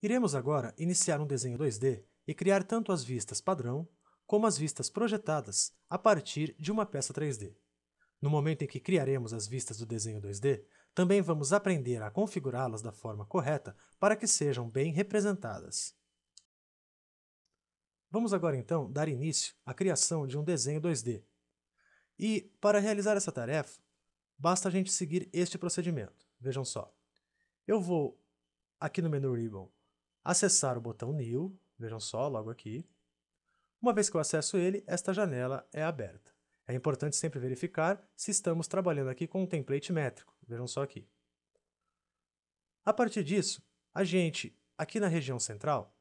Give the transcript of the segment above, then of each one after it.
Iremos agora iniciar um desenho 2D e criar tanto as vistas padrão como as vistas projetadas a partir de uma peça 3D. No momento em que criaremos as vistas do desenho 2D, também vamos aprender a configurá-las da forma correta para que sejam bem representadas. Vamos agora então dar início à criação de um desenho 2D. E, para realizar essa tarefa, basta a gente seguir este procedimento. Vejam só. Eu vou aqui no menu Ribbon acessar o botão New, vejam só, logo aqui. Uma vez que eu acesso ele, esta janela é aberta. É importante sempre verificar se estamos trabalhando aqui com um template métrico, vejam só aqui. A partir disso, a gente, aqui na região central,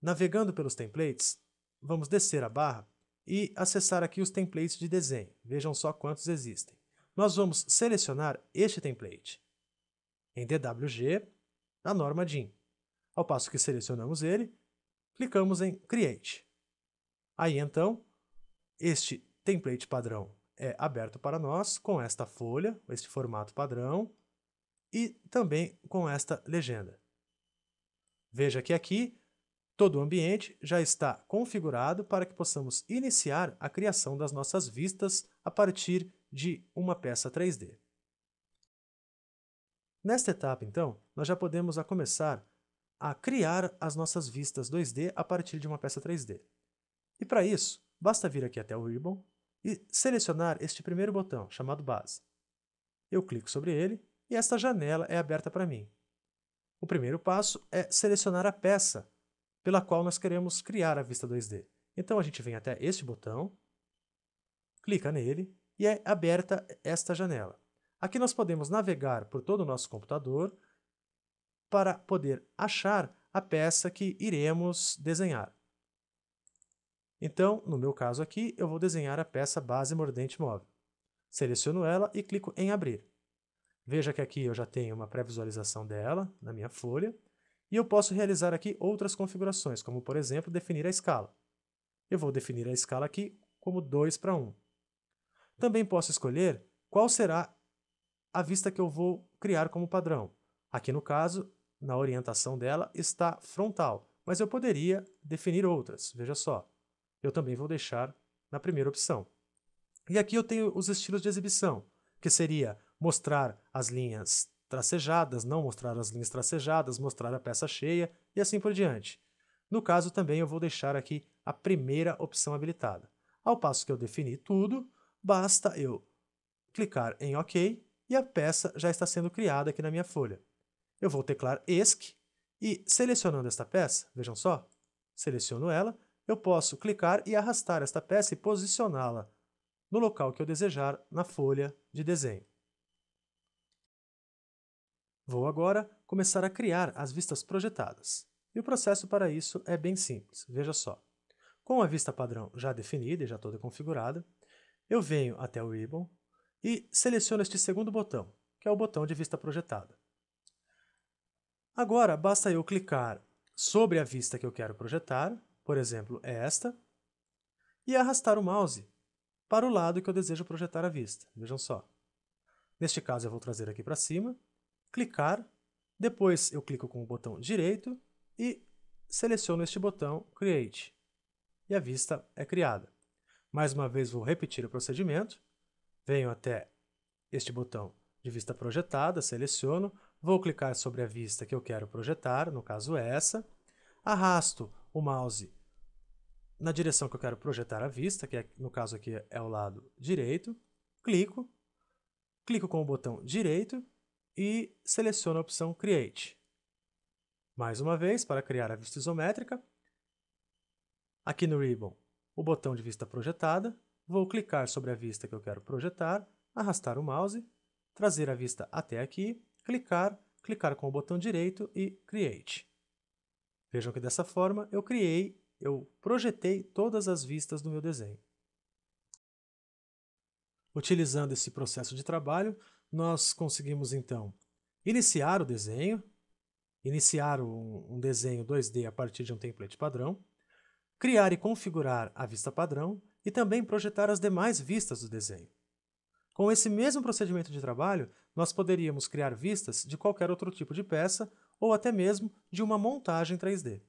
navegando pelos templates, vamos descer a barra e acessar aqui os templates de desenho, vejam só quantos existem. Nós vamos selecionar este template em DWG, na norma DIN. Ao passo que selecionamos ele, clicamos em Cliente. Aí então, este template padrão é aberto para nós com esta folha, este formato padrão e também com esta legenda. Veja que aqui todo o ambiente já está configurado para que possamos iniciar a criação das nossas vistas a partir de uma peça 3D. Nesta etapa, então, nós já podemos a começar a criar as nossas vistas 2D a partir de uma peça 3D. E para isso, basta vir aqui até o Ribbon e selecionar este primeiro botão, chamado Base. Eu clico sobre ele e esta janela é aberta para mim. O primeiro passo é selecionar a peça pela qual nós queremos criar a vista 2D. Então a gente vem até este botão, clica nele e é aberta esta janela. Aqui nós podemos navegar por todo o nosso computador para poder achar a peça que iremos desenhar. Então, no meu caso aqui, eu vou desenhar a peça base mordente móvel. Seleciono ela e clico em abrir. Veja que aqui eu já tenho uma pré-visualização dela na minha folha, e eu posso realizar aqui outras configurações, como por exemplo, definir a escala. Eu vou definir a escala aqui como 2 para 1. Também posso escolher qual será a vista que eu vou criar como padrão. Aqui no caso, na orientação dela está frontal, mas eu poderia definir outras. Veja só, eu também vou deixar na primeira opção. E aqui eu tenho os estilos de exibição, que seria mostrar as linhas tracejadas, não mostrar as linhas tracejadas, mostrar a peça cheia e assim por diante. No caso, também eu vou deixar aqui a primeira opção habilitada. Ao passo que eu defini tudo, basta eu clicar em OK e a peça já está sendo criada aqui na minha folha eu vou teclar ESC e selecionando esta peça, vejam só, seleciono ela, eu posso clicar e arrastar esta peça e posicioná-la no local que eu desejar na folha de desenho. Vou agora começar a criar as vistas projetadas. E o processo para isso é bem simples, veja só. Com a vista padrão já definida e já toda configurada, eu venho até o Ribbon e seleciono este segundo botão, que é o botão de vista projetada. Agora, basta eu clicar sobre a vista que eu quero projetar, por exemplo, esta, e arrastar o mouse para o lado que eu desejo projetar a vista. Vejam só. Neste caso, eu vou trazer aqui para cima, clicar, depois eu clico com o botão direito e seleciono este botão Create. E a vista é criada. Mais uma vez, vou repetir o procedimento. Venho até este botão de vista projetada, seleciono, Vou clicar sobre a vista que eu quero projetar, no caso essa. Arrasto o mouse na direção que eu quero projetar a vista, que é, no caso aqui é o lado direito. Clico, clico com o botão direito e seleciono a opção Create. Mais uma vez, para criar a vista isométrica, aqui no Ribbon, o botão de vista projetada, vou clicar sobre a vista que eu quero projetar, arrastar o mouse, trazer a vista até aqui clicar, clicar com o botão direito e Create. Vejam que dessa forma eu criei, eu projetei todas as vistas do meu desenho. Utilizando esse processo de trabalho, nós conseguimos então iniciar o desenho, iniciar um, um desenho 2D a partir de um template padrão, criar e configurar a vista padrão e também projetar as demais vistas do desenho. Com esse mesmo procedimento de trabalho, nós poderíamos criar vistas de qualquer outro tipo de peça ou até mesmo de uma montagem 3D.